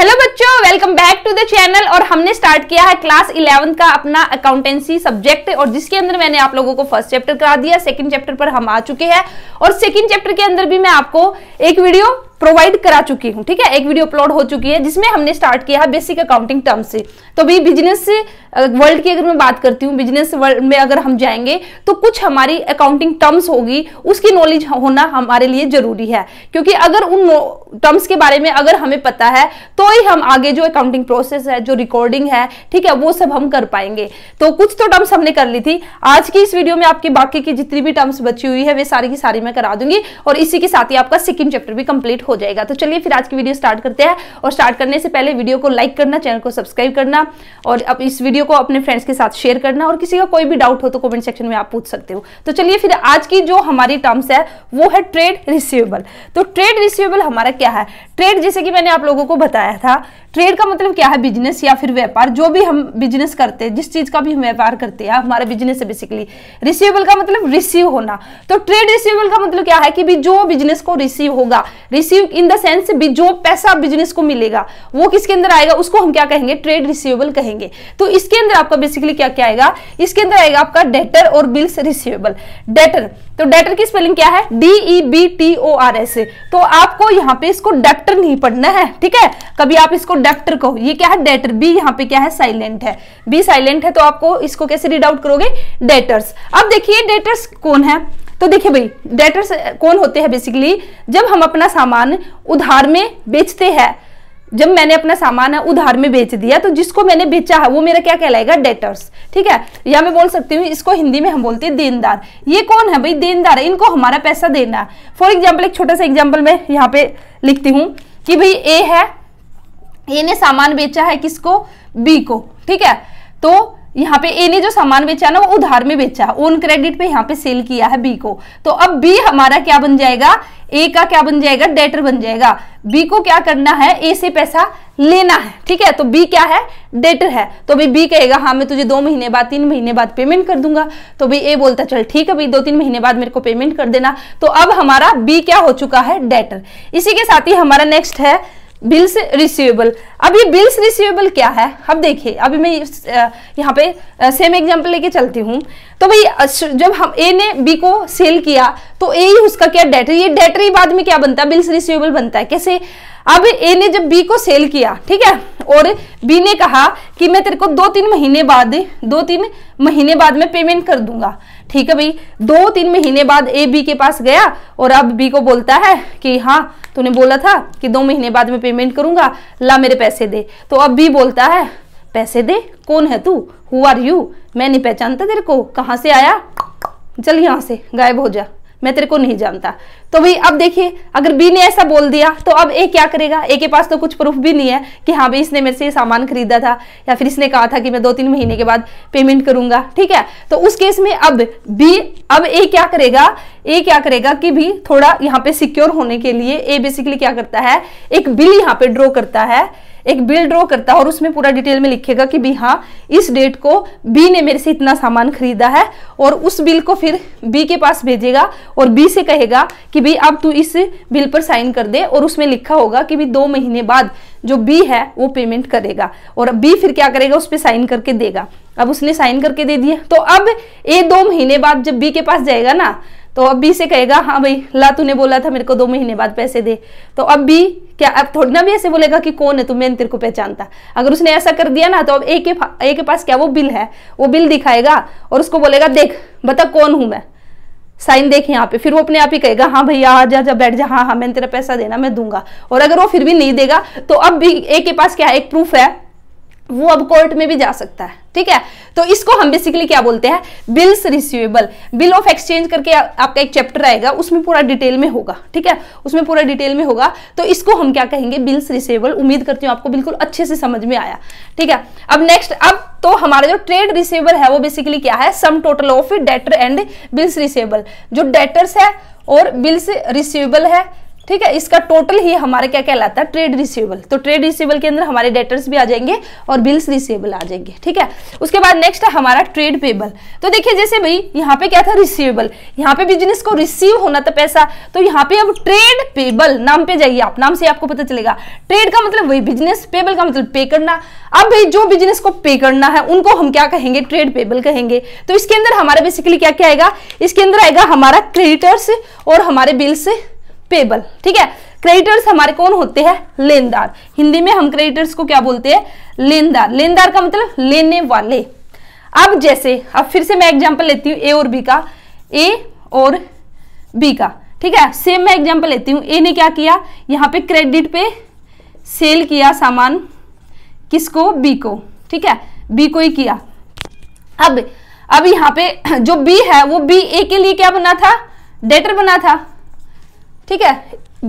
hello बच्चों welcome back to the channel और हमने स्टार्ट किया है क्लास इलेवन का अपना अकाउंटेंसी सब्जेक्ट और जिसके अंदर मैंने आप लोगों को फर्स्ट चैप्टर करा दिया सेकंड चैप्टर पर हम आ चुके हैं और सेकंड चैप्टर के अंदर भी मैं आपको एक वीडियो प्रोवाइड करा चुकी हूँ ठीक है एक वीडियो अपलोड हो चुकी है जिसमें हमने स्टार्ट किया है बेसिक अकाउंटिंग टर्म से तो अभी बिजनेस वर्ल्ड की अगर मैं बात करती हूँ बिजनेस वर्ल्ड में अगर हम जाएंगे तो कुछ हमारी अकाउंटिंग टर्म्स होगी उसकी नॉलेज होना हमारे लिए जरूरी है क्योंकि अगर उन टर्म्स के बारे में अगर हमें पता है तो ही हम आगे जो अकाउंटिंग प्रोसेस है जो रिकॉर्डिंग है ठीक है वो सब हम कर पाएंगे तो कुछ तो टर्म्स हमने कर ली थी आज की इस वीडियो में आपकी बाकी की जितनी भी टर्म्स बची हुई है वे सारी की सारी मैं करा दूंगी और इसी के साथ ही आपका सेकेंड चैप्टर भी कंप्लीट हो जाएगा तो चलिए फिर आज की वीडियो स्टार्ट करते हैं और स्टार्ट करने से पहले वीडियो को लाइक करना चैनल को सब्सक्राइब करना और अब इस वीडियो को अपने फ्रेंड्स के साथ शेयर करना और किसी का कोई भी डाउट हो तो कमेंट सेक्शन में आप पूछ सकते हो तो चलिए फिर आज की जो हमारी टर्म्स है वो है ट्रेड रिसिवेबल तो ट्रेड रिसिवेबल हमारा क्या है ट्रेड जैसे कि मैंने आप लोगों को बताया था ट्रेड का मतलब क्या है बिजनेस या फिर व्यापार जो भी हम बिजनेस करते हैं जिस चीज़ का भी हम व्यापार करते हैं हमारा बिजनेस है बेसिकली रिसिवेबल का मतलब रिसीव होना तो ट्रेड रिसिवेबल का मतलब क्या है कि भी जो बिजनेस को रिसीव होगा receive receive in the sense जो पैसा बिजनेस को मिलेगा वो किसके अंदर आएगा उसको हम क्या कहेंगे ट्रेड रिसीवेबल कहेंगे तो इसके अंदर आपका बेसिकली क्या क्या आएगा इसके अंदर आएगा आपका डेटर और बिल्स रिसीवेबल डेटर तो डेटर की स्पेलिंग क्या है D E B T O R S तो आपको यहाँ पे इसको डेप्टर नहीं पढ़ना है ठीक है कभी आप इसको डेप्टर कहो ये क्या है डेटर बी यहाँ पे क्या है साइलेंट है बी साइलेंट है तो आपको इसको कैसे रीड आउट करोगे डेटर्स अब देखिए डेटर्स कौन है तो देखिए भाई डेटर्स कौन होते हैं बेसिकली जब हम अपना सामान उधार में बेचते हैं जब मैंने अपना सामान है उधार में बेच दिया तो जिसको मैंने बेचा है वो मेरा क्या कहलाएगा डेटर्स ठीक है या मैं बोल सकती हूँ इसको हिंदी में हम बोलते हैं देनदार ये कौन है भाई देनदार है इनको हमारा पैसा देना है फॉर एग्जाम्पल एक छोटा सा एग्जाम्पल मैं यहाँ पे लिखती हूँ कि भाई ए है ए ने सामान बेचा है किसको बी को ठीक है तो यहाँ पे ए ने जो सामान बेचा ना वो उधार में बेचा ओन क्रेडिट पे यहाँ पे सेल किया है बी को तो अब बी हमारा क्या बन जाएगा ए का क्या बन जाएगा डेटर बन जाएगा बी को क्या करना है ए से पैसा लेना है ठीक है तो बी क्या है डेटर है तो अभी बी कहेगा हाँ मैं तुझे दो महीने बाद तीन महीने बाद पेमेंट कर दूंगा तो भाई ए बोलता चल ठीक है भाई दो तीन महीने बाद मेरे को पेमेंट कर देना तो अब हमारा बी क्या हो चुका है डेटर इसी के साथ ही हमारा नेक्स्ट है बिल्स रिसीवेबल अब ये बिल्स रिसीवेबल क्या है अब देखिए अभी मैं यहाँ पे सेम एग्जांपल लेके चलती हूँ तो भाई जब हम ए ने बी को सेल किया तो ए ही उसका क्या डेटर ये डेटर ही बाद में क्या बनता है बिल्स रिसीवेबल बनता है कैसे अब ए ने जब बी को सेल किया ठीक है और बी ने कहा कि मैं तेरे को दो तीन महीने बाद दो तीन महीने बाद में पेमेंट कर दूंगा ठीक है भाई दो तीन महीने बाद ए बी के पास गया और अब बी को बोलता है कि हाँ तूने बोला था कि दो महीने बाद मैं पेमेंट करूंगा ला मेरे पैसे दे तो अब बी बोलता है पैसे दे कौन है तू हु आर यू मैं नहीं पहचानता तेरे को कहाँ से आया चल यहाँ से गायब हो जा मैं तेरे को नहीं जानता तो भाई अब देखिए अगर बी ने ऐसा बोल दिया तो अब ए क्या करेगा ए के पास तो कुछ प्रूफ भी नहीं है कि हाँ भाई इसने मेरे से ये सामान खरीदा था या फिर इसने कहा था कि मैं दो तीन महीने के बाद पेमेंट करूंगा ठीक है तो उस केस में अब बी अब ए क्या करेगा ए क्या करेगा कि भी थोड़ा यहाँ पे सिक्योर होने के लिए ए बेसिकली क्या करता है एक बिल यहाँ पे ड्रॉ करता है एक बिल ड्रॉ करता है और उसमें पूरा डिटेल में लिखेगा कि भी हाँ इस डेट को बी ने मेरे से इतना सामान खरीदा है और उस बिल को फिर बी के पास भेजेगा और बी से कहेगा कि भाई अब तू इस बिल पर साइन कर दे और उसमें लिखा होगा कि भाई दो महीने बाद जो बी है वो पेमेंट करेगा और बी फिर क्या करेगा उस पर साइन करके देगा अब उसने साइन करके दे दिया तो अब ए दो महीने बाद जब बी के पास जाएगा ना तो अब भी से कहेगा हाँ भाई ला तूने बोला था मेरे को दो महीने बाद पैसे दे तो अब भी क्या अब थोड़ी ना भी ऐसे बोलेगा कि कौन है तू मैंने तेरे को पहचानता अगर उसने ऐसा कर दिया ना तो अब एक के के पास क्या वो बिल है वो बिल दिखाएगा और उसको बोलेगा देख बता कौन हूँ मैं साइन देख यहाँ पे फिर वो अपने आप ही कहेगा हाँ भैया आ जा जा बैठ जा हाँ हाँ मैंने तेरा पैसा देना मैं दूंगा और अगर वो फिर भी नहीं देगा तो अब भी ए के पास क्या है एक प्रूफ है वो अब कोर्ट में भी जा सकता है ठीक है तो इसको हम बेसिकली क्या बोलते हैं bills receivable bill of exchange करके आ, आपका एक चैप्टर आएगा उसमें पूरा डिटेल में होगा ठीक है उसमें पूरा डिटेल में होगा तो इसको हम क्या कहेंगे बिल्स रिसीवेबल उम्मीद करती हूँ आपको बिल्कुल अच्छे से समझ में आया ठीक है अब नेक्स्ट अब तो हमारा जो ट्रेड रिसीवेबल है वो बेसिकली क्या है sum total of debtor and bills receivable जो डेटर्स है और बिल्स रिसीवेबल है ठीक है इसका टोटल ही हमारा क्या कहलाता है ट्रेड रिसीवेबल तो ट्रेड रिसीवेबल के अंदर हमारे डेटर्स भी आ जाएंगे और बिल्स रिसीवेबल आ जाएंगे ठीक है उसके बाद नेक्स्ट है हमारा ट्रेड पेबल तो देखिए जैसे भाई यहाँ पे क्या था रिसीवेबल यहाँ पे बिजनेस को रिसीव होना था पैसा तो यहाँ पे अब ट्रेड पेबल नाम पे जाइए आप नाम से आपको पता चलेगा ट्रेड का मतलब वही बिजनेस पेबल का मतलब पे करना अब भाई जो बिजनेस को पे करना है उनको हम क्या कहेंगे ट्रेड पेबल कहेंगे तो इसके अंदर हमारा बेसिकली क्या क्या आएगा इसके अंदर आएगा हमारा क्रेडिटर्स और हमारे बिल्स पेबल ठीक है क्रेडिटर्स हमारे कौन होते हैं लेनदार हिंदी में हम क्रेडिटर्स को क्या बोलते हैं लेनदार लेनदार का मतलब लेने वाले अब जैसे अब फिर से मैं एग्जाम्पल लेती हूँ ए और बी का ए और बी का ठीक है सेम मैं एग्जाम्पल लेती हूँ ए ने क्या किया यहाँ पे क्रेडिट पे सेल किया सामान किसको बी को ठीक है बी को ही किया अब अब यहाँ पे जो बी है वो बी ए के लिए क्या बना था डेटर बना था ठीक है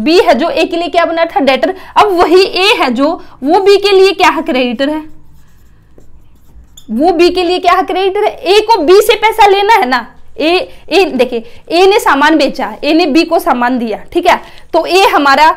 बी है जो ए के लिए क्या बना था डेटर अब वही ए है जो वो बी के लिए क्या है क्रेडिटर है वो बी के लिए क्या है क्रेडिटर है ए को बी से पैसा लेना है ना ए ए देखिए ए ने सामान बेचा ए ने बी को सामान दिया ठीक है तो ए हमारा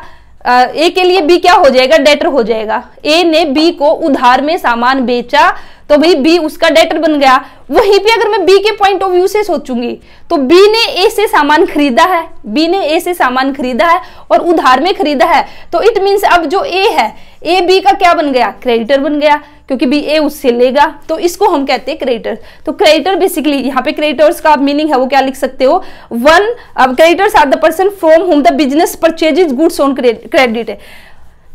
ए के लिए बी क्या हो जाएगा डेटर हो जाएगा ए ने बी को उधार में सामान बेचा तो भाई बी उसका डेटर बन गया वहीं पे अगर मैं बी के पॉइंट ऑफ व्यू से सोचूंगी तो बी ने ए से सामान खरीदा है बी ने ए से सामान खरीदा है और उधार में खरीदा है तो इट मीन्स अब जो ए है ए बी का क्या बन गया क्रेडिटर बन गया क्योंकि बी ए उससे लेगा तो इसको हम कहते हैं क्रेडिटर तो क्रेडिटर बेसिकली यहाँ पे क्रेडिटर्स का मीनिंग है वो क्या लिख सकते हो one creditors are the person from whom the business purchase goods on credit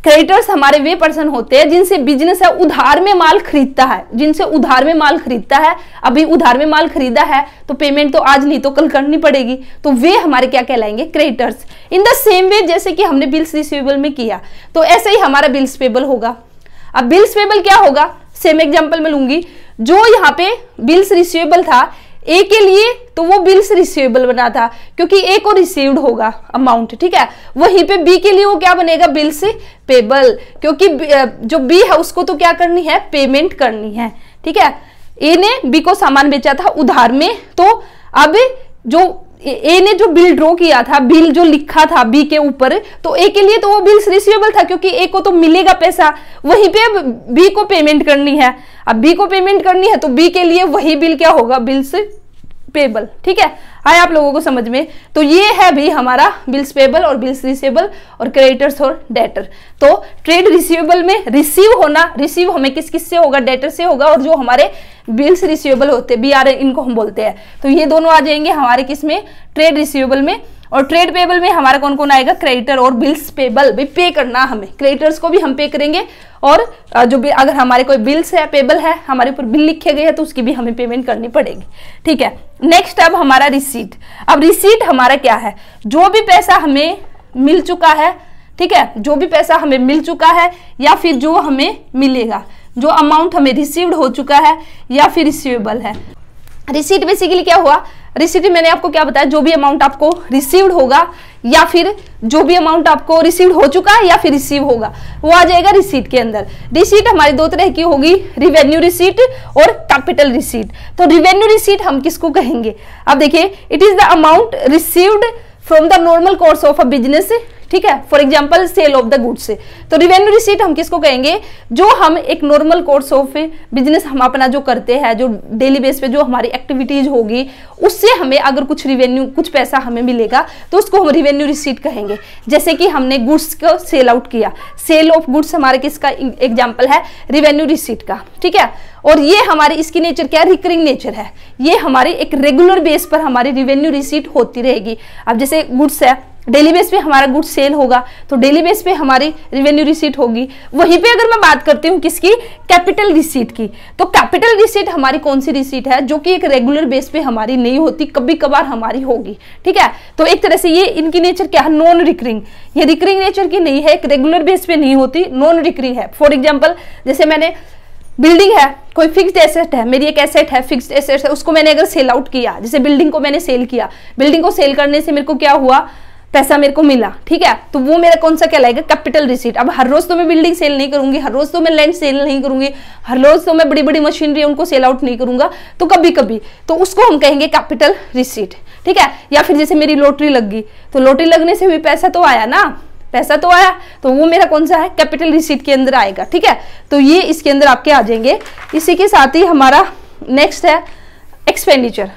creditors हमारे वे पर्सन होते हैं जिनसे बिजनेस है उधार में माल खरीदता है जिनसे उधार में माल खरीदता है अभी उधार में माल खरीदा है तो पेमेंट तो आज नहीं तो कल करनी पड़ेगी तो वे हमारे क्या कहलाएंगे creditors in the same way जैसे कि हमने बिल्स रिसीवेबल में किया तो ऐसे ही हमारा बिल्स पेबल होगा अब बिल्स पेबल क्या होगा सेम एग्जाम्पल में लूंगी जो यहाँ पे बिल्स रिसीवेबल था ए के लिए तो वो बिल्स रिसीवेबल बना था क्योंकि ए को रिसीव्ड होगा अमाउंट ठीक है वहीं पे बी के लिए वो क्या बनेगा बिल्स पेबल क्योंकि जो बी है उसको तो क्या करनी है पेमेंट करनी है ठीक है ए ने बी को सामान बेचा था उधार में तो अब जो ए ने जो बिल ड्रॉ किया था बिल जो लिखा था बी के ऊपर तो ए के लिए तो वो बिल्स रिसीवेबल था क्योंकि ए को तो मिलेगा पैसा वहीं पे अब बी को पेमेंट करनी है अब बी को पेमेंट करनी है तो बी के लिए वही बिल क्या होगा बिल्स पेबल ठीक है आए आप लोगों को समझ में तो ये है भी हमारा बिल्स पेबल और बिल्स रिसेबल और क्रेडिटर्स और डेटर तो ट्रेड रिसीवेबल में रिसीव होना रिसीव हमें किस किस से होगा डेटर से होगा और जो हमारे बिल्स रिसीवेबल होते बी आर इनको हम बोलते हैं तो ये दोनों आ जाएंगे हमारे किस में ट्रेड रिसीवेबल में और ट्रेड पेबल में हमारा कौन कौन आएगा क्रेडिटर और बिल्स पेबल भी पे करना हमें क्रेडिटर्स को भी हम पे करेंगे और जो भी अगर हमारे कोई बिल्स है पेबल है हमारे ऊपर बिल लिखे गए हैं तो उसकी भी हमें पेमेंट करनी पड़ेगी ठीक है नेक्स्ट अब हमारा रिसीट अब रिसीट हमारा क्या है जो भी पैसा हमें मिल चुका है ठीक है जो भी पैसा हमें मिल चुका है या फिर जो हमें मिलेगा जो अमाउंट हमें रिसीव्ड हो चुका है या फिर रिसीवेबल है रिसीट बेसिकली क्या हुआ रिसीव मैंने आपको क्या बताया जो भी अमाउंट आपको रिसीव्ड होगा या फिर जो भी अमाउंट आपको रिसीव हो चुका है या फिर रिसीव होगा वो आ जाएगा रिसीट के अंदर रिसीट हमारी दो तरह की होगी रिवेन्यू रिसीट और कैपिटल रिसीट तो रिवेन्यू रिसीट हम किसको कहेंगे अब देखिए it is the amount received from the normal course of a business ठीक है for example sale of the goods तो रिवेन्यू रिसीट हम किसको कहेंगे जो हम एक नॉर्मल कोर्स ऑफ बिजनेस हम अपना जो करते हैं जो डेली बेस पे जो हमारी एक्टिविटीज होगी उससे हमें अगर कुछ रिवेन्यू कुछ पैसा हमें मिलेगा तो उसको हम रिवेन्यू रिसीट कहेंगे जैसे कि हमने गुड्स को सेल आउट किया सेल ऑफ गुड्स हमारे किसका एग्जाम्पल है रिवेन्यू रिसीट का ठीक है और ये हमारे इसकी नेचर क्या है रिकरिंग नेचर है ये हमारे एक रेगुलर बेस पर हमारी रिवेन्यू रिसीट होती रहेगी अब जैसे गुड्स है डेली बेस पे हमारा गुड सेल होगा तो डेली बेस पे हमारी रेवेन्यू रिसीट होगी वहीं पे अगर मैं बात करती हूँ किसकी कैपिटल रिसीट की तो कैपिटल रिसीट हमारी कौन सी रिसीट है जो कि एक रेगुलर बेस पे हमारी नहीं होती कभी कभार हमारी होगी ठीक है तो एक तरह से ये इनकी नेचर क्या है नॉन रिकरिंग ये रिकरिंग नेचर की नहीं है एक रेगुलर बेस पे नहीं होती नॉन रिकरिंग है फॉर एग्जाम्पल जैसे मैंने बिल्डिंग है कोई फिक्स्ड एसेट है मेरी एक एसेट है फिक्स्ड एसेट है उसको मैंने अगर सेल आउट किया जैसे बिल्डिंग को मैंने सेल किया बिल्डिंग को सेल करने से मेरे को क्या हुआ पैसा मेरे को मिला ठीक है तो वो मेरा कौन सा कहलाएगा कैपिटल रिसीट अब हर रोज तो मैं बिल्डिंग सेल नहीं करूंगी हर रोज तो मैं लैंड सेल नहीं करूंगी हर रोज तो मैं बड़ी बड़ी मशीनरी उनको सेल आउट नहीं करूंगा तो कभी कभी तो उसको हम कहेंगे कैपिटल रिसीट ठीक है या फिर जैसे मेरी लॉटरी लग गई तो लॉटरी लगने से भी पैसा तो आया ना पैसा तो आया तो वो मेरा कौन सा है कैपिटल रिसीट के अंदर आएगा ठीक है तो ये इसके अंदर आपके आ जाएंगे इसी के साथ ही हमारा नेक्स्ट है एक्सपेंडिचर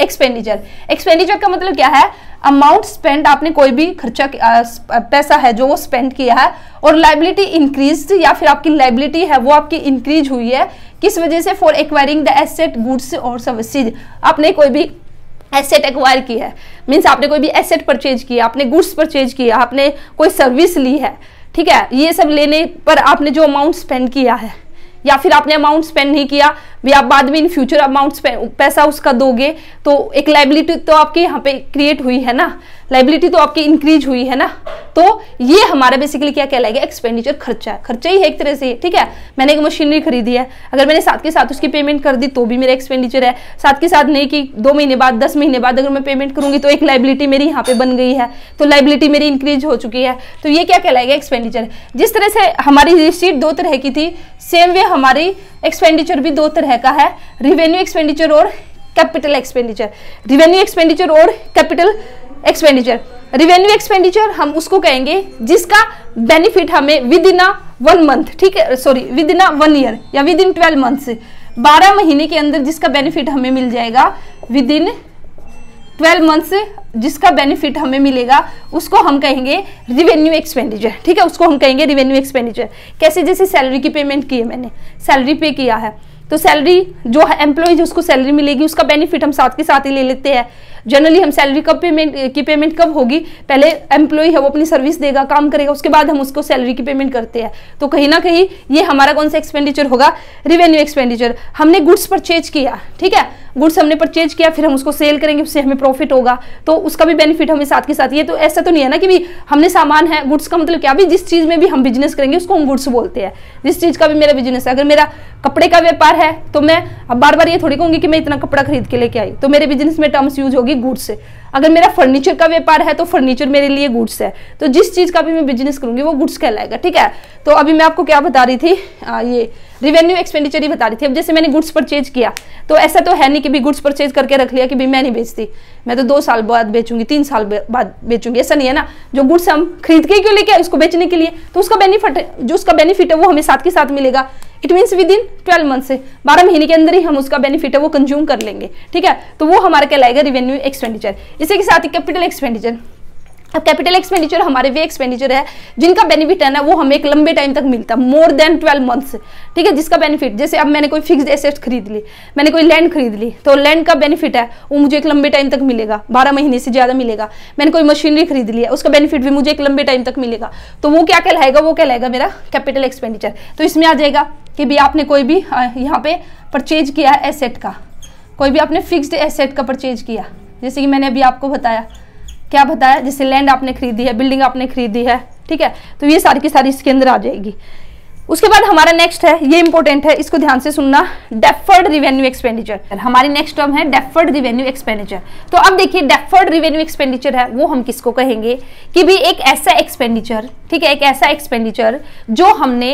एक्सपेंडिचर एक्सपेंडिचर का मतलब क्या है अमाउंट स्पेंड आपने कोई भी खर्चा पैसा है जो वो स्पेंड किया है और लाइबिलिटी इंक्रीज या फिर आपकी लाइबिलिटी है वो आपकी इंक्रीज हुई है किस वजह से for acquiring the asset goods और सर्विसेज आपने कोई भी एसेट एक्वायर किया है मीन्स आपने कोई भी एसेट परचेज किया आपने गुड्स परचेज किया आपने कोई सर्विस ली है ठीक है ये सब लेने पर आपने जो अमाउंट स्पेंड किया है या फिर आपने अमाउंट स्पेंड नहीं किया भी आप बाद में इन फ्यूचर अमाउंट पैसा उसका दोगे तो एक लाइबिलिटी तो आपके यहाँ पे क्रिएट हुई है ना लाइबिलिटी तो आपकी इंक्रीज हुई है ना तो ये हमारा बेसिकली क्या कहलाएगा एक्सपेंडिचर खर्चा है खर्चा ही है एक तरह से ठीक है मैंने एक मशीनरी खरीदी है अगर मैंने साथ के साथ उसकी पेमेंट कर दी तो भी मेरा एक्सपेंडिचर है साथ के साथ नहीं कि दो महीने बाद दस महीने बाद अगर मैं पेमेंट करूंगी तो एक लाइबिलिटी मेरी यहाँ पे बन गई है तो लाइबिलिटी मेरी इंक्रीज हो चुकी है तो ये क्या कहलाएगा एक्सपेंडिचर जिस तरह से हमारी रिसीट दो तरह की थी सेम वे हमारी एक्सपेंडिचर भी दो तरह का है रिवेन्यू एक्सपेंडिचर और कैपिटल एक्सपेंडिचर रिवेन्यू एक्सपेंडिचर और कैपिटल एक्सपेंडिचर रिवेन्यू एक्सपेंडिचर हम उसको कहेंगे जिसका बेनिफिट हमें within a one month ठीक है sorry within a one year या विद इन ट्वेल्व मंथ्स बारह महीने के अंदर जिसका बेनिफिट हमें मिल जाएगा विद इन ट्वेल्व मंथ्स जिसका बेनिफिट हमें मिलेगा उसको हम कहेंगे रिवेन्यू एक्सपेंडिचर ठीक है उसको हम कहेंगे रिवेन्यू एक्सपेंडिचर कैसे जैसे सैलरी की पेमेंट की है मैंने सैलरी पे किया है तो सैलरी जो है एम्प्लॉयज उसको सैलरी मिलेगी उसका बेनिफिट हम साथ के साथ ही ले लेते हैं जनरली हम सैलरी कब पेमेंट की पेमेंट कब होगी पहले एम्प्लॉई है वो अपनी सर्विस देगा काम करेगा उसके बाद हम उसको सैलरी की पेमेंट करते हैं तो कहीं ना कहीं ये हमारा कौन सा एक्सपेंडिचर होगा रिवेन्यू एक्सपेंडिचर हमने गुड्स परचेज किया ठीक है गुड्स हमने परचेज किया फिर हम उसको सेल करेंगे उससे हमें प्रॉफिट होगा तो उसका भी बेनिफिट हमें साथ के साथ ये तो ऐसा तो नहीं है ना कि भी हमने सामान है गुड्स का मतलब क्या भी जिस चीज़ में भी हम बिजनेस करेंगे उसको हम गुड्स बोलते हैं जिस चीज़ का भी मेरा बिजनेस है अगर मेरा कपड़े का व्यापार है तो मैं अब बार बार ये थोड़ी कहूँगी कि मैं इतना कपड़ा खरीद के लेके आई तो मेरे बिजनेस में टर्म्स यूज होगी होगी गुड्स से अगर मेरा फर्नीचर का व्यापार है तो फर्नीचर मेरे लिए गुड्स है तो जिस चीज़ का भी मैं बिजनेस करूंगी वो गुड्स कहलाएगा ठीक है तो अभी मैं आपको क्या बता रही थी आ, ये रिवेन्यू एक्सपेंडिचर ही बता रही थी अब जैसे मैंने गुड्स परचेज किया तो ऐसा तो है नहीं कि भी गुड्स परचेज करके रख लिया कि भाई मैं नहीं बेचती मैं तो दो साल बाद बेचूंगी तीन साल बाद बेचूंगी ऐसा नहीं है ना जो गुड्स हम खरीद के क्यों लेके उसको बेचने के लिए तो उसका बेनिफिट जो उसका बेनिफिट है वो हमें साथ के साथ मिलेगा it means within twelve month से बारह महीने के अंदर ही हम उसका बेनिफिट है वो कंज्यूम कर लेंगे ठीक है तो वो हमारा क्या लाएगा रिवेन्यू एक्सपेंडिचर इसी के साथ ही कैपिटल एक्सपेंडिचर अब कैपिटल एक्सपेंडिचर हमारे वे एक्सपेंडिचर है जिनका बेनिफिट है ना वो हमें एक लंबे टाइम तक मिलता है मोर देन ट्वेल्व मंथ्स ठीक है जिसका बेनिफिट जैसे अब मैंने कोई फिक्स्ड एसेट खरीद ली मैंने कोई लैंड खरीद ली तो लैंड का बेनिफिट है वो मुझे एक लंबे टाइम तक मिलेगा बारह महीने से ज़्यादा मिलेगा मैंने कोई मशीनरी खरीद ली है उसका बेनिफिट भी मुझे एक लंबे टाइम तक मिलेगा तो वो क्या कहलाएगा वो कहलाएगा मेरा कैपिटल एक्सपेंडिचर तो इसमें आ जाएगा कि भी आपने कोई भी यहाँ पे परचेज किया है एसेट का कोई भी आपने फिक्सड एसेट का परचेज किया जैसे कि मैंने अभी आपको बताया क्या बताया जैसे लैंड आपने खरीदी है बिल्डिंग आपने खरीदी है ठीक है तो ये सारी की सारी इसके अंदर आ जाएगी उसके बाद हमारा नेक्स्ट है ये इंपॉर्टेंट है इसको ध्यान से सुनना डेफर्ड रिवेन्यू एक्सपेंडिचर हमारी नेक्स्ट टर्म है डेफर्ड रिवेन्यू एक्सपेंडिचर तो अब देखिए डेफर्ड रिवेन्यू एक्सपेंडिचर है वो हम किसको कहेंगे कि भी एक ऐसा एक्सपेंडिचर ठीक है एक ऐसा एक्सपेंडिचर जो हमने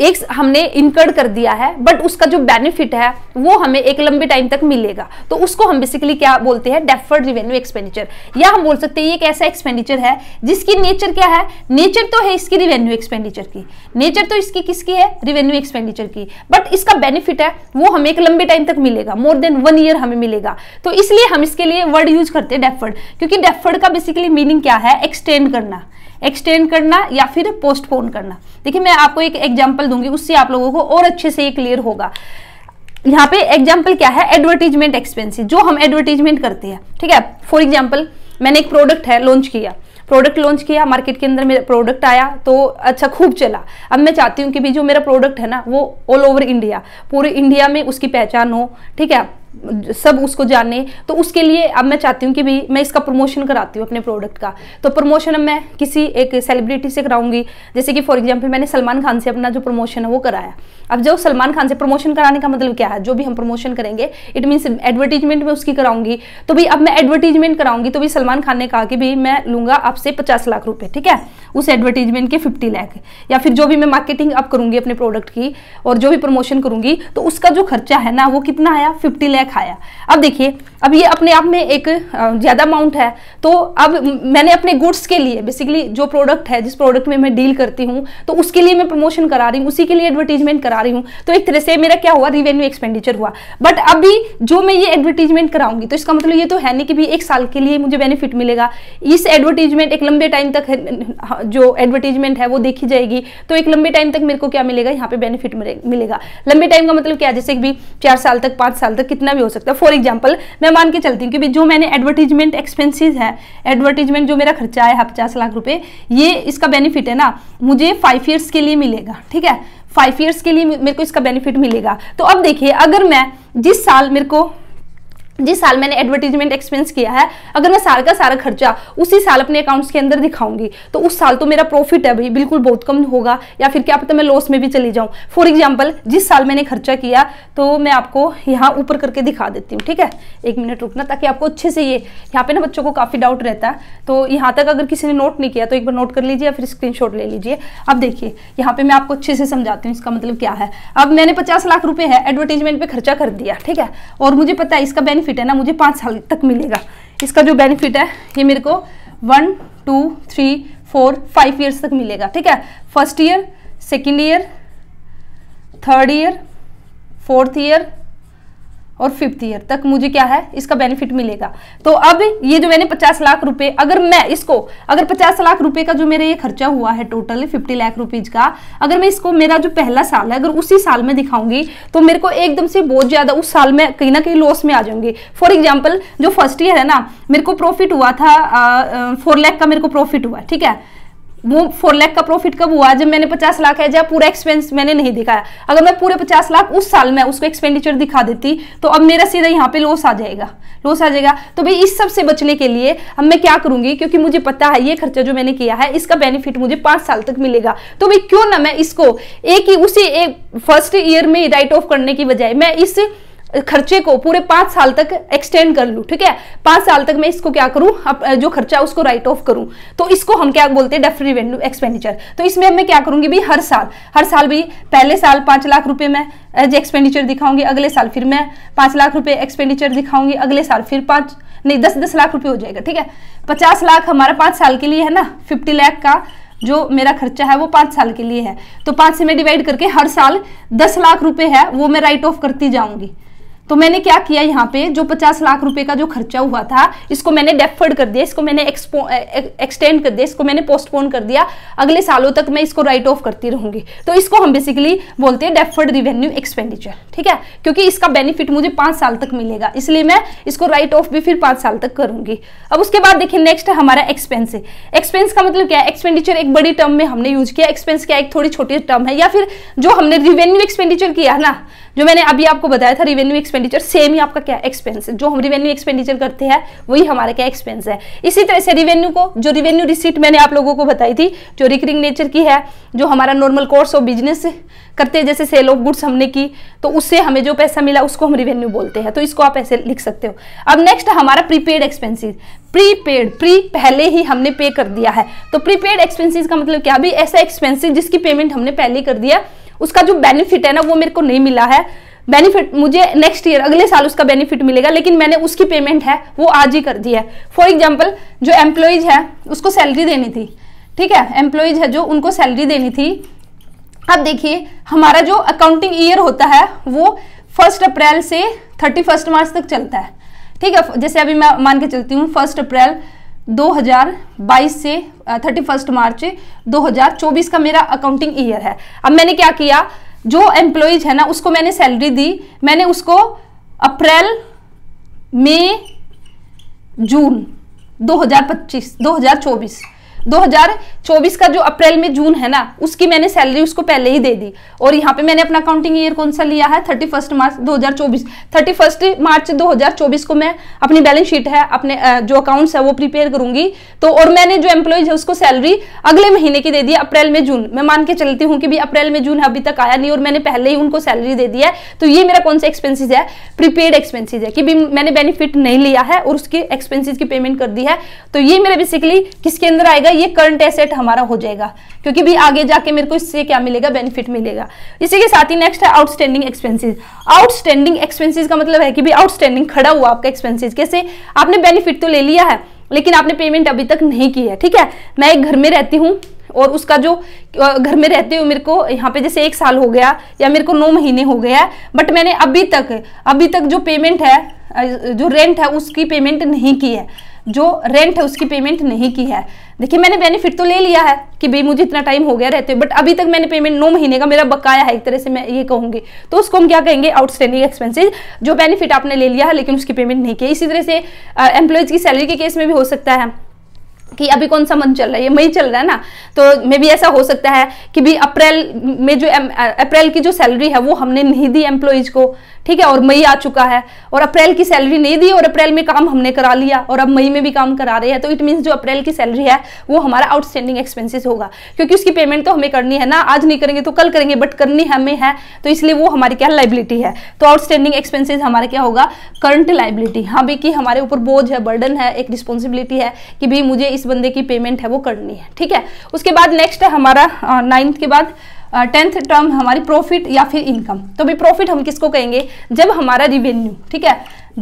एक हमने इनकर्ड कर दिया है बट उसका जो बेनिफिट है वो हमें एक लंबे टाइम तक मिलेगा तो उसको हम बेसिकली क्या बोलते हैं डेफर्ड रिवेन्यू एक्सपेंडिचर या हम बोल सकते हैं ये एक ऐसा एक्सपेंडिचर है जिसकी नेचर क्या है नेचर तो है इसकी रिवेन्यू एक्सपेंडिचर की नेचर तो इसकी किसकी है रिवेन्यू एक्सपेंडिचर की बट इसका बेनिफिट है वो हमें एक लंबे टाइम तक मिलेगा मोर देन वन ईयर हमें मिलेगा तो इसलिए हम इसके लिए वर्ड यूज करते हैं डेफर्ड क्योंकि डेफर्ड का बेसिकली मीनिंग क्या है एक्सटेंड करना एक्सटेंड करना या फिर पोस्टपोन करना देखिए मैं आपको एक एग्जाम्पल दूंगी उससे आप लोगों को और अच्छे से ये क्लियर होगा यहाँ पे एग्जाम्पल क्या है एडवर्टीजमेंट एक्सपेंसिस जो हम एडवर्टीजमेंट करते हैं ठीक है फॉर एग्जाम्पल मैंने एक प्रोडक्ट है लॉन्च किया प्रोडक्ट लॉन्च किया मार्केट के अंदर मेरा प्रोडक्ट आया तो अच्छा खूब चला अब मैं चाहती हूँ कि भी जो मेरा प्रोडक्ट है ना वो ऑल ओवर इंडिया पूरे इंडिया में उसकी पहचान हो ठीक है सब उसको जाने तो उसके लिए अब मैं चाहती हूँ कि भाई मैं इसका प्रमोशन कराती हूँ अपने प्रोडक्ट का तो प्रमोशन अब मैं किसी एक सेलिब्रिटी से कराऊंगी जैसे कि फॉर एग्जाम्पल मैंने सलमान खान से अपना जो प्रमोशन है वो कराया अब जो सलमान खान से प्रमोशन कराने का मतलब क्या है जो भी हम प्रमोशन करेंगे इट मीन्स एडवर्टीजमेंट में उसकी कराऊंगी तो भी अब मैं एडवर्टीजमेंट कराऊंगी तो भी सलमान खान ने कहा कि भाई मैं लूंगा आपसे पचास लाख रुपये ठीक है उस एडवर्टीजमेंट के फिफ्टी लाख या फिर जो भी मैं मार्केटिंग अब करूंगी अपने प्रोडक्ट की और जो भी प्रमोशन करूंगी तो उसका जो खर्चा है ना वो कितना आया फिफ्टी लैख मैं खाया अब देखिए अब ये अपने आप में एक ज़्यादा अमाउंट है तो अब मैंने अपने गुड्स के लिए बेसिकली जो प्रोडक्ट है जिस प्रोडक्ट में मैं डील करती हूँ तो उसके लिए मैं प्रमोशन करा रही हूँ उसी के लिए एडवर्टीजमेंट करा रही हूँ तो एक तरह से मेरा क्या हुआ रिवेन्यू एक्सपेंडिचर हुआ बट अभी जो मैं ये एडवर्टीजमेंट कराऊंगी तो इसका मतलब ये तो है नहीं कि भी एक साल के लिए मुझे बेनिफिट मिलेगा इस एडवर्टीजमेंट एक लंबे टाइम तक जो एडवर्टीजमेंट है वो देखी जाएगी तो एक लंबे टाइम तक मेरे को क्या मिलेगा यहाँ पे बेनिफिट मिलेगा लंबे टाइम का मतलब क्या है जैसे भी चार साल तक पाँच साल तक कितना कितना भी हो सकता है फॉर एग्जाम्पल मैं मान के चलती हूँ कि जो मैंने एडवर्टीजमेंट एक्सपेंसिस है एडवर्टीजमेंट जो मेरा खर्चा है पचास लाख रुपये ये इसका बेनिफिट है ना मुझे फाइव ईयर्स के लिए मिलेगा ठीक है फाइव ईयर्स के लिए मेरे को इसका बेनिफिट मिलेगा तो अब देखिए अगर मैं जिस साल मेरे को जिस साल मैंने एडवर्टीजमेंट एक्सपेंस किया है अगर मैं साल का सारा खर्चा उसी साल अपने अकाउंट्स के अंदर दिखाऊंगी तो उस साल तो मेरा प्रॉफिट है भाई बिल्कुल बहुत कम होगा या फिर क्या पता मैं लॉस में भी चली जाऊँ फॉर एग्जाम्पल जिस साल मैंने खर्चा किया तो मैं आपको यहाँ ऊपर करके दिखा देती हूँ ठीक है एक मिनट रुकना ताकि आपको अच्छे से ये यहाँ पर ना बच्चों को काफ़ी डाउट रहता है तो यहाँ तक अगर किसी ने नोट नहीं किया तो एक बार नोट कर लीजिए या फिर स्क्रीन ले लीजिए अब देखिए यहाँ पर मैं आपको अच्छे से समझाती हूँ इसका मतलब क्या है अब मैंने पचास लाख रुपये है एडवर्टीजमेंट पर खर्चा कर दिया ठीक है और मुझे पता है इसका बेनिफिट बेनिफिट है ना मुझे पाँच साल तक मिलेगा इसका जो बेनिफिट है ये मेरे को one two three four five years तक मिलेगा ठीक है first year second year third year fourth year और फिफ्थ ईयर तक मुझे क्या है इसका बेनिफिट मिलेगा तो अब ये जो मैंने पचास लाख रुपए अगर मैं इसको अगर पचास लाख रुपए का जो मेरा ये खर्चा हुआ है टोटल फिफ्टी लाख रुपीज का अगर मैं इसको मेरा जो पहला साल है अगर उसी साल में दिखाऊंगी तो मेरे को एकदम से बहुत ज्यादा उस साल में कहीं ना कहीं लॉस में आ जाऊंगी फॉर एग्जाम्पल जो फर्स्ट ईयर है ना मेरे को प्रॉफिट हुआ था फोर लैख का मेरे को प्रॉफिट हुआ ठीक है वो फोर लाख का प्रॉफिट कब हुआ जब मैंने पचास लाख है जब पूरा एक्सपेंस मैंने नहीं दिखाया अगर मैं पूरे पचास लाख उस साल में उसको एक्सपेंडिचर दिखा देती तो अब मेरा सीधा यहाँ पे लॉस आ जाएगा लॉस आ जाएगा तो भाई इस सब से बचने के लिए अब मैं क्या करूंगी क्योंकि मुझे पता है ये खर्चा जो मैंने किया है इसका बेनिफिट मुझे पांच साल तक मिलेगा तो भाई क्यों ना मैं इसको एक ही उसी एक फर्स्ट ईयर में राइट ऑफ करने की बजाय मैं इस खर्चे को पूरे पाँच साल तक एक्सटेंड कर लूँ ठीक है पाँच साल तक मैं इसको क्या करूँ जो खर्चा उसको राइट ऑफ करूँ तो इसको हम क्या बोलते हैं एक्सपेंडिचर तो इसमें मैं क्या करूँगी भाई हर साल हर साल भी पहले साल पाँच लाख रुपये में एज एक्सपेंडिचर दिखाऊंगी अगले साल फिर मैं पाँच लाख रुपये एक्सपेंडिचर दिखाऊंगी अगले साल फिर पाँच नहीं दस दस लाख रुपये हो जाएगा ठीक है पचास लाख हमारा पाँच साल के लिए है ना फिफ्टी लाख का जो मेरा खर्चा है वो पाँच साल के लिए है तो पाँच से मैं डिवाइड करके हर साल दस लाख रुपए है वो मैं राइट ऑफ करती जाऊंगी तो मैंने क्या किया यहाँ पे जो पचास लाख रुपए का जो खर्चा हुआ था इसको मैंने डेफर्ड कर दिया इसको मैंने एक्सटेंड कर दिया इसको मैंने पोस्टपोन कर दिया अगले सालों तक मैं इसको राइट ऑफ करती रहूंगी तो इसको हम बेसिकली बोलते हैं डेफर्ड रिवेन्यू एक्सपेंडिचर ठीक है क्योंकि इसका बेनिफिट मुझे पांच साल तक मिलेगा इसलिए मैं इसको राइट ऑफ भी फिर पांच साल तक करूंगी अब उसके बाद देखिए नेक्स्ट हमारा एक्सपेंस है एक्सपेंस का मतलब क्या है एक्सपेंडिचर एक बड़ी टर्म में हमने यूज किया एक्सपेंस क्या एक थोड़ी छोटी टर्म है या फिर जो हमने रिवेन्यू एक्सपेंडिचर किया ना जो मैंने अभी आपको बताया था रिवेन्यू एक्सपेंडिचर सेम ही आपका क्या एक्सपेंस है जो हम रिवेन्यू एक्सपेंडिचर करते हैं वही हमारा क्या एक्सपेंस है इसी तरह से रिवेन्यू को जो रिवेन्यू रिसीट मैंने आप लोगों को बताई थी जो रिकरिंग नेचर की है जो हमारा नॉर्मल कोर्स ऑफ बिजनेस करते हैं जैसे सेल ऑफ गुड्स हमने की तो उससे हमें जो पैसा मिला उसको हम रिवेन्यू बोलते हैं तो इसको आप ऐसे लिख सकते हो अब नेक्स्ट हमारा प्रीपेड एक्सपेंसिस प्रीपेड प्री पहले ही हमने पे कर दिया है तो प्रीपेड एक्सपेंसिस का मतलब क्या भी ऐसा एक्सपेंसिस जिसकी पेमेंट हमने पहले कर दिया उसका जो बेनिफिट है ना वो मेरे को नहीं मिला है बेनिफिट मुझे नेक्स्ट ईयर अगले साल उसका बेनिफिट मिलेगा लेकिन मैंने उसकी पेमेंट है वो आज ही कर दी है फॉर एग्जाम्पल जो एम्प्लॉयज है उसको सैलरी देनी थी ठीक है एम्प्लॉयज है जो उनको सैलरी देनी थी अब देखिए हमारा जो अकाउंटिंग ईयर होता है वो फर्स्ट अप्रैल से थर्टी फर्स्ट मार्च तक चलता है ठीक है जैसे अभी मैं मान के चलती हूँ फर्स्ट अप्रैल 2022 से थर्टी फर्स्ट मार्च 2024 का मेरा अकाउंटिंग ईयर है अब मैंने क्या किया जो एम्प्लॉयज है ना उसको मैंने सैलरी दी मैंने उसको अप्रैल मई जून 2025 2024 2024 का जो अप्रैल में जून है ना उसकी मैंने सैलरी उसको पहले ही दे दी और यहाँ पे मैंने अपना अकाउंटिंग ईयर कौन सा लिया है 31 मार्च 2024 31 मार्च 2024 को मैं अपनी बैलेंस शीट है अपने जो अकाउंट्स है वो प्रिपेयर करूंगी तो और मैंने जो एम्प्लॉयज है उसको सैलरी अगले महीने की दे दी अप्रैल में जून मैं मान के चलती हूँ कि भी अप्रैल में जून अभी तक आया नहीं और मैंने पहले ही उनको सैलरी दे दी है तो ये मेरा कौन सा एक्सपेंसिस है प्रीपेड एक्सपेंसिस है कि भी मैंने बेनिफिट नहीं लिया है और उसके एक्सपेंसिस की पेमेंट कर दी है तो ये मेरा बेसिकली किसके अंदर आएगा ये करंट एसेट हमारा हो जाएगा क्योंकि भी आगे जाके मेरे को इससे क्या मिलेगा बेनिफिट मिलेगा इसी के साथ ही नेक्स्ट है आउटस्टैंडिंग एक्सपेंसिस आउटस्टैंडिंग एक्सपेंसिस का मतलब है कि भी आउटस्टैंडिंग खड़ा हुआ आपका एक्सपेंसिस कैसे आपने बेनिफिट तो ले लिया है लेकिन आपने पेमेंट अभी तक नहीं की है ठीक है मैं एक घर में रहती हूँ और उसका जो घर में रहते हुए मेरे को यहाँ पे जैसे एक साल हो गया या मेरे को नौ महीने हो गया बट मैंने अभी तक अभी तक जो पेमेंट है जो रेंट है उसकी पेमेंट नहीं की है जो रेंट है उसकी पेमेंट नहीं की है देखिए मैंने बेनिफिट तो ले लिया है कि भाई मुझे इतना टाइम हो गया रहते हैं बट अभी तक मैंने पेमेंट नौ महीने का मेरा बकाया है एक तरह से मैं ये कहूँगी तो उसको हम क्या कहेंगे आउटस्टैंडिंग एक्सपेंसेज जो बेनिफिट आपने ले लिया है लेकिन उसकी पेमेंट नहीं की इसी तरह से एम्प्लॉयज़ की सैलरी के केस में भी हो सकता है कि अभी कौन सा मंथ चल रहा है ये मई चल रहा है ना तो मे भी ऐसा हो सकता है कि भी अप्रैल में जो अप्रैल की जो सैलरी है वो हमने नहीं दी एम्प्लॉयज को ठीक है और मई आ चुका है और अप्रैल की सैलरी नहीं दी और अप्रैल में काम हमने करा लिया और अब मई में भी काम करा रहे हैं तो इट मीन्स जो अप्रैल की सैलरी है वो हमारा आउटस्टैंडिंग एक्सपेंसिस होगा क्योंकि उसकी पेमेंट तो हमें करनी है ना आज नहीं करेंगे तो कल करेंगे बट करनी हमें है तो इसलिए वो हमारी क्या लाइबिलिटी है तो आउटस्टैंडिंग एक्सपेंसिस हमारा क्या होगा करंट लाइबिलिटी हाँ भी कि हमारे ऊपर बोझ है बर्डन है एक रिस्पॉन्सिबिलिटी है कि भाई मुझे इस बंदे की पेमेंट है वो करनी है ठीक है उसके बाद नेक्स्ट है हमारा नाइन्थ के बाद टेंथ टर्म हमारी प्रॉफिट या फिर इनकम तो भी प्रॉफिट हम किसको कहेंगे जब हमारा रिवेन्यू ठीक है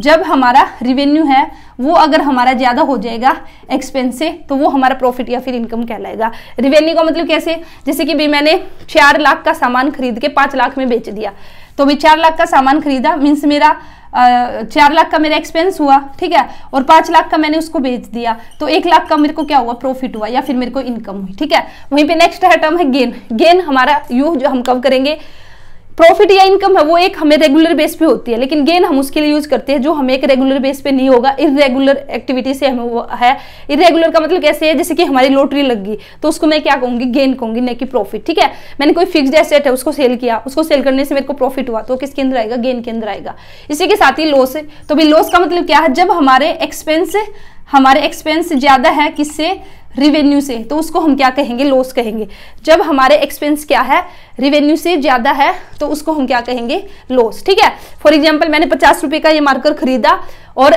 जब हमारा रिवेन्यू है वो अगर हमारा ज़्यादा हो जाएगा एक्सपेंस से तो वो हमारा प्रॉफिट या फिर इनकम कहलाएगा रिवेन्यू का मतलब कैसे जैसे कि भी मैंने चार लाख का सामान खरीद के पाँच लाख में बेच दिया तो भी चार लाख का सामान खरीदा मीन्स मेरा चार लाख का मेरा एक्सपेंस हुआ ठीक है और पांच लाख का मैंने उसको बेच दिया तो एक लाख का मेरे को क्या हुआ प्रॉफिट हुआ या फिर मेरे को इनकम हुई ठीक है वहीं पे नेक्स्ट है टर्म है गेन गेन हमारा यू जो हम कब करेंगे प्रॉफिट या इनकम है वो एक हमें रेगुलर बेस पे होती है लेकिन गेन हम उसके लिए यूज करते हैं जो हमें एक रेगुलर बेस पे नहीं होगा इरेगुलर एक्टिविटी से हमें वो है इरेगुलर का मतलब कैसे है जैसे कि हमारी लॉटरी लग गई तो उसको मैं क्या कहूँगी गेन कहूंगी ना कि प्रॉफिट ठीक है मैंने कोई फिक्स एसेट है उसको सेल किया उसको सेल करने से मेरे को प्रॉफिट हुआ तो किसके अंदर आएगा गेन के अंदर आएगा इसी के साथ ही लॉस है तो भाई लॉस का मतलब क्या है जब हमारे एक्सपेंस हमारे एक्सपेंस ज़्यादा है किससे रिवेन्यू से तो उसको हम क्या कहेंगे लॉस कहेंगे जब हमारे एक्सपेंस क्या है रिवेन्यू से ज़्यादा है तो उसको हम क्या कहेंगे लॉस ठीक है फॉर एग्जाम्पल मैंने पचास रुपए का ये मार्कर खरीदा और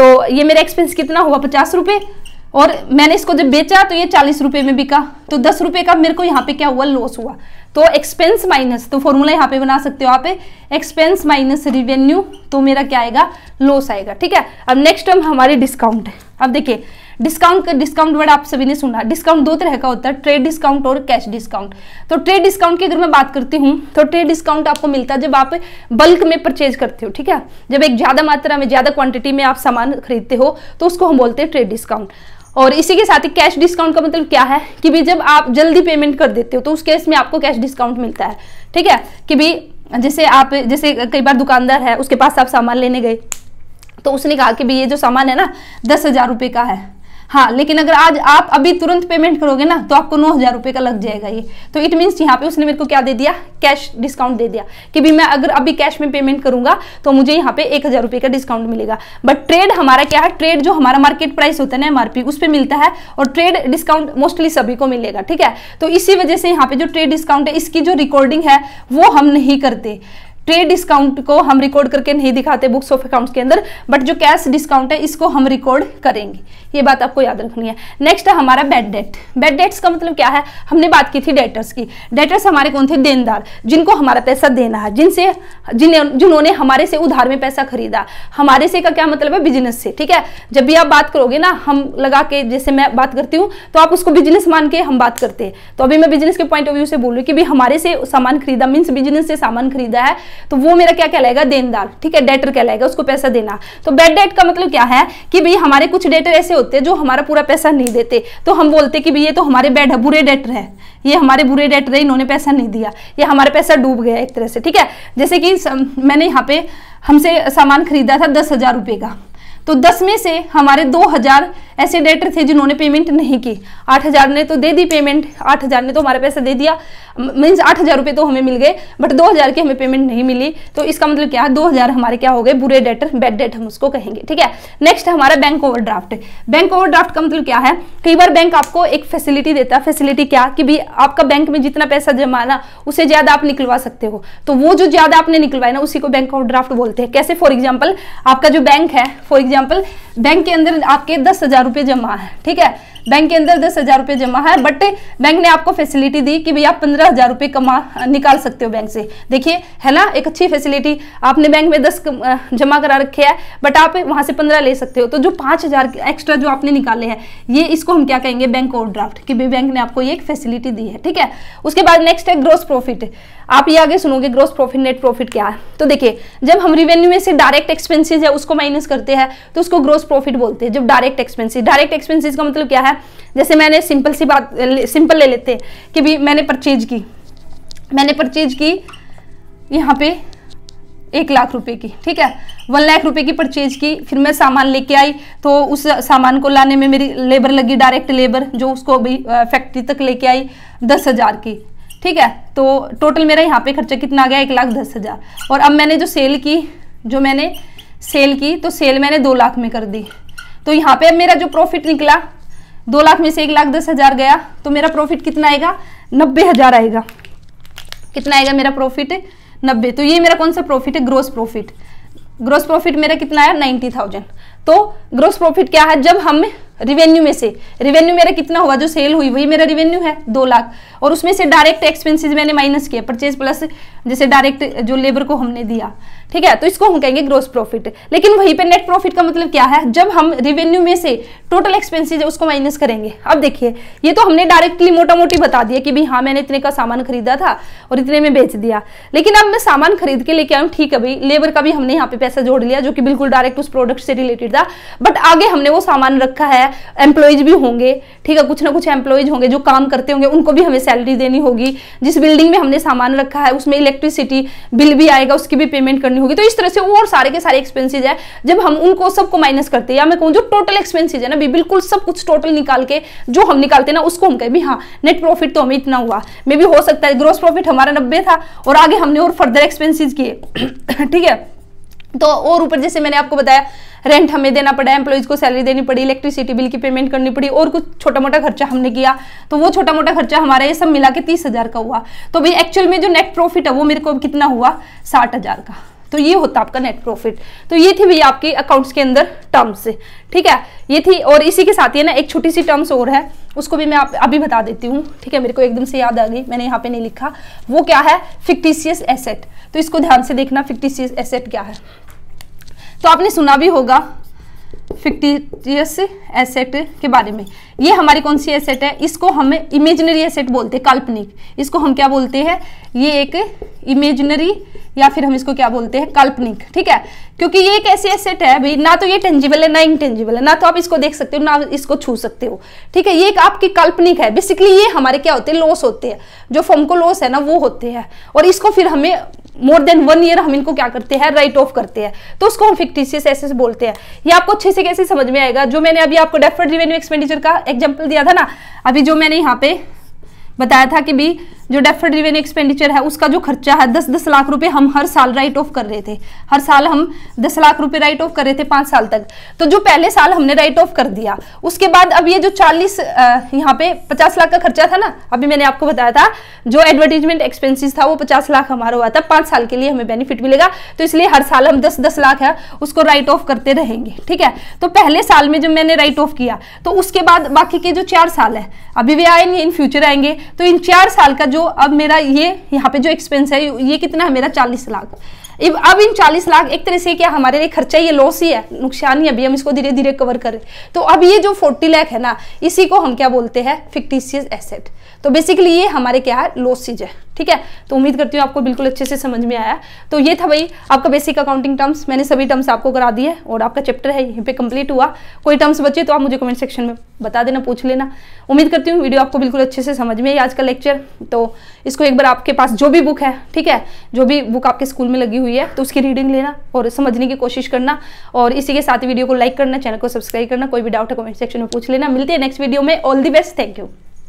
तो ये मेरा एक्सपेंस कितना हुआ पचास रुपए और मैंने इसको जब बेचा तो ये चालीस रुपए में बिका तो दस रुपए का मेरे को यहाँ पे क्या हुआ लॉस हुआ तो एक्सपेंस माइनस तो फॉर्मूला यहाँ पे बना सकते हो आप एक्सपेंस माइनस रिवेन्यू तो मेरा क्या आएगा लॉस आएगा ठीक है अब नेक्स्ट टर्म हमारी डिस्काउंट है अब देखिए डिस्काउंट डिस्काउंट वर्ड आप सभी ने सुना डिस्काउंट दो तरह का होता है ट्रेड डिस्काउंट और कैश डिस्काउंट तो ट्रेड डिस्काउंट की अगर मैं बात करती हूँ तो ट्रेड डिस्काउंट आपको मिलता है जब आप बल्क में परचेज करते हो ठीक है जब एक ज़्यादा मात्रा में ज़्यादा क्वांटिटी में आप सामान खरीदते हो तो उसको हम बोलते हैं ट्रेड डिस्काउंट और इसी के साथ ही कैश डिस्काउंट का मतलब क्या है कि भी जब आप जल्दी पेमेंट कर देते हो तो उस केस में आपको कैश डिस्काउंट मिलता है ठीक है कि भी जैसे आप जैसे कई बार दुकानदार है उसके पास आप सामान लेने गए तो उसने कहा कि भाई ये जो सामान है ना दस हज़ार रुपये का है हाँ लेकिन अगर आज आप अभी तुरंत पेमेंट करोगे ना तो आपको नौ हज़ार रुपये का लग जाएगा ये तो इट मीन्स यहाँ पे उसने मेरे को क्या दे दिया कैश डिस्काउंट दे दिया कि भी मैं अगर अभी कैश में पेमेंट करूंगा तो मुझे यहाँ पे एक हज़ार रुपये का डिस्काउंट मिलेगा बट ट्रेड हमारा क्या है ट्रेड जो हमारा मार्केट प्राइस होता है ना एमआरपी उस पर मिलता है और ट्रेड डिस्काउंट मोस्टली सभी को मिलेगा ठीक है तो इसी वजह से यहाँ पे जो ट्रेड डिस्काउंट है इसकी जो रिकॉर्डिंग है वो हम नहीं करते ट्रेड डिस्काउंट को हम रिकॉर्ड करके नहीं दिखाते बुक्स ऑफ अकाउंट्स के अंदर बट जो कैश डिस्काउंट है इसको हम रिकॉर्ड करेंगे ये बात आपको याद रखनी है नेक्स्ट है हमारा बेड डेट बैड डेट्स का मतलब क्या है हमने बात की थी डेटर्स की डेटर्स हमारे कौन थे देनदार जिनको हमारा पैसा देना है जिनसे जिन्हें जिन्होंने हमारे से उधार में पैसा खरीदा हमारे से का क्या मतलब है बिजनेस से ठीक है जब भी आप बात करोगे ना हम लगा के जैसे मैं बात करती हूँ तो आप उसको बिजनेस मान के हम बात करते हैं तो अभी मैं बिजनेस के पॉइंट ऑफ व्यू से बोल रही हूँ कि हमारे से सामान खरीदा मीन्स बिजनेस से सामान खरीदा है तो वो मेरा क्या कहलाएगा देनदार ठीक है डेटर कहलाएगा उसको पैसा देना तो बैड डेट का मतलब क्या है कि भाई हमारे कुछ डेटर ऐसे होते हैं जो हमारा पूरा पैसा नहीं देते तो हम बोलते कि भाई ये तो हमारे बैड है बुरे डेटर है ये हमारे बुरे डेटर है इन्होंने पैसा नहीं दिया ये हमारा पैसा डूब गया एक तरह से ठीक है जैसे कि मैंने यहाँ पे हमसे सामान खरीदा था दस हजार रुपये का तो दस में से हमारे दो हजार ऐसे डेटर थे जिन्होंने पेमेंट नहीं की आठ हज़ार ने तो दे दी पेमेंट आठ हज़ार ने तो हमारा पैसा दे दिया मीन्स आठ हज़ार रुपये तो हमें मिल गए बट दो हज़ार की हमें पेमेंट नहीं मिली तो इसका मतलब क्या दो हज़ार हमारे क्या हो गए बुरे डेटर बैड डेट हम उसको कहेंगे ठीक है नेक्स्ट हमारा bank overdraft bank overdraft का मतलब क्या है कई बार बैंक आपको एक फैसिलिटी देता है फैसिलिटी क्या कि भाई आपका बैंक में जितना पैसा जमाना उसे ज़्यादा आप निकलवा सकते हो तो वो जो ज़्यादा आपने निकलवाया ना उसी को बैंक ओवर ड्राफ्ट बोलते हैं कैसे फॉर एग्जाम्पल आपका जो बैंक है फॉर एग्जाम्पल बैंक के अंदर आपके दस हज़ार रुपये जमा है ठीक है बैंक के अंदर दस हजार रुपये जमा है बट बैंक ने आपको फैसिलिटी दी कि भैया आप पंद्रह हजार रुपये कमा निकाल सकते हो बैंक से देखिए है ना एक अच्छी फैसिलिटी आपने बैंक में दस जमा करा रखे है बट आप वहाँ से पंद्रह ले सकते हो तो जो पाँच हजार एक्स्ट्रा जो आपने निकाले हैं ये इसको हम क्या कहेंगे बैंक ओवर ड्राफ्ट कि बैंक ने आपको ये एक फैसिलिटी दी है ठीक है उसके बाद नेक्स्ट है ग्रोस प्रॉफिट आप ये आगे सुनोगे ग्रोस प्रॉफिट नेट प्रॉफिट क्या है तो देखिए जब हम रिवेन्यू में से डायरेक्ट एक्सपेंसेस है उसको माइनस करते हैं तो उसको ग्रोस प्रॉफिट बोलते हैं जब डायरेक्ट एक्सपेंसेस डायरेक्ट एक्सपेंसेस का मतलब क्या है जैसे मैंने सिंपल सी बात सिंपल ले लेते हैं कि भाई मैंने परचेज की मैंने परचेज की यहाँ पे एक लाख रुपए की ठीक है वन लाख रुपए की परचेज की फिर मैं सामान लेके आई तो उस सामान को लाने में मेरी लेबर लगी डायरेक्ट लेबर जो उसको भी फैक्ट्री तक लेके आई दस हज़ार की ठीक है तो टोटल मेरा यहाँ पे खर्चा कितना आ गया एक लाख दस हज़ार और अब मैंने जो सेल की जो मैंने सेल की तो सेल मैंने दो लाख में कर दी तो यहाँ पे अब मेरा जो प्रॉफिट निकला दो लाख में से एक लाख दस हज़ार गया तो मेरा प्रॉफिट कितना आएगा नब्बे हज़ार आएगा कितना आएगा मेरा प्रॉफिट नब्बे तो ये मेरा कौन सा प्रॉफिट है ग्रोस प्रॉफिट ग्रोस प्रॉफिट मेरा कितना आया नाइन्टी थाउजेंड तो ग्रोस प्रॉफिट क्या है जब हम रिवेन्यू में से रिवेन्यू मेरा कितना हुआ जो सेल हुई वही मेरा रिवेन्यू है दो लाख और उसमें से डायरेक्ट एक्सपेंसेस मैंने माइनस किया परचेज प्लस जैसे डायरेक्ट जो लेबर को हमने दिया ठीक है तो इसको हम कहेंगे ग्रोस प्रॉफिट लेकिन वहीं पे नेट प्रॉफिट का मतलब क्या है जब हम रेवेन्यू में से टोटल एक्सपेंसेस है उसको माइनस करेंगे अब देखिए ये तो हमने डायरेक्टली मोटा मोटी बता दिया कि भाई हाँ मैंने इतने का सामान खरीदा था और इतने में बेच दिया लेकिन अब मैं सामान खरीद के लेके आऊँ ठीक है भाई लेबर का भी हमने यहाँ पे पैसा जोड़ लिया जो कि बिल्कुल डायरेक्ट उस प्रोडक्ट से रिलेटेड था बट आगे हमने वो सामान रखा है एम्प्लॉयज भी होंगे ठीक है कुछ ना कुछ एम्प्लॉयज होंगे जो काम करते होंगे उनको भी हमें सैलरी देनी होगी जिस बिल्डिंग में हमने सामान रखा है उसमें इलेक्ट्रिसिटी बिल भी आएगा उसकी भी पेमेंट करनी करनी होगी तो इस तरह से और सारे के सारे एक्सपेंसिज है जब हम उनको सबको माइनस करते हैं या मैं कहूँ जो टोटल एक्सपेंसिज है ना भी बिल्कुल सब कुछ टोटल निकाल के जो हम निकालते ना उसको हम कहें भी हाँ नेट प्रॉफिट तो हमें इतना हुआ मे भी हो सकता है ग्रोस प्रॉफिट हमारा नब्बे था और आगे हमने और फर्दर एक्सपेंसिज किए ठीक है तो और ऊपर जैसे मैंने आपको बताया रेंट हमें देना पड़ा एम्प्लॉयज़ को सैलरी देनी पड़ी इलेक्ट्रिसिटी बिल की पेमेंट करनी पड़ी और कुछ छोटा मोटा खर्चा हमने किया तो वो छोटा मोटा खर्चा हमारा ये सब मिला के तीस हज़ार का हुआ तो भाई एक्चुअल में जो नेट प्रॉफिट है वो मेरे को कितना हुआ साठ हज़ार का तो ये होता आपका नेट प्रॉफिट तो ये थी भैया आपकी अकाउंट्स के अंदर टर्म्स ठीक है ये थी और इसी के साथ ये ना एक छोटी सी टर्म्स और है उसको भी मैं आप अभी बता देती हूँ ठीक है मेरे को एकदम से याद आ गई मैंने यहाँ पे नहीं लिखा वो क्या है फिक्टिशियस एसेट तो इसको ध्यान से देखना फिक्टिशियस एसेट क्या है तो आपने सुना भी होगा फिक्टिशियस एसेट के बारे में ये हमारी कौन सी एसेट है इसको हम इमेजनरी एसेट बोलते हैं काल्पनिक इसको हम क्या बोलते हैं ये एक इमेजनरी या फिर हम इसको क्या बोलते हैं काल्पनिक ठीक है क्योंकि ये एक ऐसी एसेट है भाई ना तो ये टेंजिबल है ना इंटेंजिबल है ना तो आप इसको देख सकते हो ना इसको छू सकते हो ठीक है ये एक आपकी काल्पनिक है बेसिकली ये हमारे क्या होते हैं लॉस होते हैं जो फॉर्म को लॉस है ना वो होते हैं और इसको फिर हमें मोर देन वन ईयर हम इनको क्या करते हैं राइट ऑफ करते हैं तो उसको हम फिक्टिशियस एसेस बोलते हैं ये आपको अच्छे से कैसे समझ में आएगा जो मैंने अभी आपको डेफर्ड रिवेन्यू एक्सपेंडिचर का एग्जाम्पल दिया था ना अभी जो मैंने यहाँ पे बताया था कि भी जो डेफर्ड रिवेन्यू एक्सपेंडिचर है उसका जो खर्चा है दस दस लाख रुपए हम हर साल राइट ऑफ कर रहे थे हर साल हम दस लाख रुपए राइट ऑफ कर रहे थे पांच साल तक तो जो पहले साल हमने राइट ऑफ कर दिया उसके बाद अब ये जो चालीस यहाँ पे पचास लाख का खर्चा था ना अभी मैंने आपको बताया था जो एडवर्टीजमेंट एक्सपेंसिस था वो पचास लाख हमारा हुआ था पांच साल के लिए हमें बेनिफिट मिलेगा तो इसलिए हर साल हम दस दस लाख है उसको राइट ऑफ करते रहेंगे ठीक है तो पहले साल में जब मैंने राइट ऑफ किया तो उसके बाद बाकी के जो चार साल है अभी भी आएंगे इन फ्यूचर आएंगे तो इन चार साल का जो अब मेरा ये यहाँ पे जो एक्सपेंस है ये कितना है मेरा चालीस लाख अब इन 40 लाख एक तरह से क्या हमारे लिए खर्चा ये लॉस ही है नुकसान ही अभी हम इसको धीरे धीरे कवर करें तो अब ये जो 40 लाख है ना इसी को हम क्या बोलते हैं फिक्टिशियस एसेट तो बेसिकली ये हमारे क्या है लॉसिज है ठीक है तो उम्मीद करती हूँ आपको बिल्कुल अच्छे से समझ में आया तो ये था भाई आपका बेसिक अकाउंटिंग टर्म्स मैंने सभी टर्म्स आपको करा दिए और आपका चैप्टर है यहीं पे कंप्लीट हुआ कोई टर्म्स बचे तो आप मुझे कमेंट सेक्शन में बता देना पूछ लेना उम्मीद करती हूँ वीडियो आपको बिल्कुल अच्छे से समझ में आई आज का लेक्चर तो इसको एक बार आपके पास जो भी बुक है ठीक है जो भी बुक आपके स्कूल में लगी हुई हुई है तो उसकी रीडिंग लेना और समझने की कोशिश करना और इसी के साथ वीडियो को लाइक करना चैनल को सब्सक्राइब करना कोई भी डाउट है कमेंट सेक्शन में पूछ लेना मिलते हैं नेक्स्ट वीडियो में all the best thank you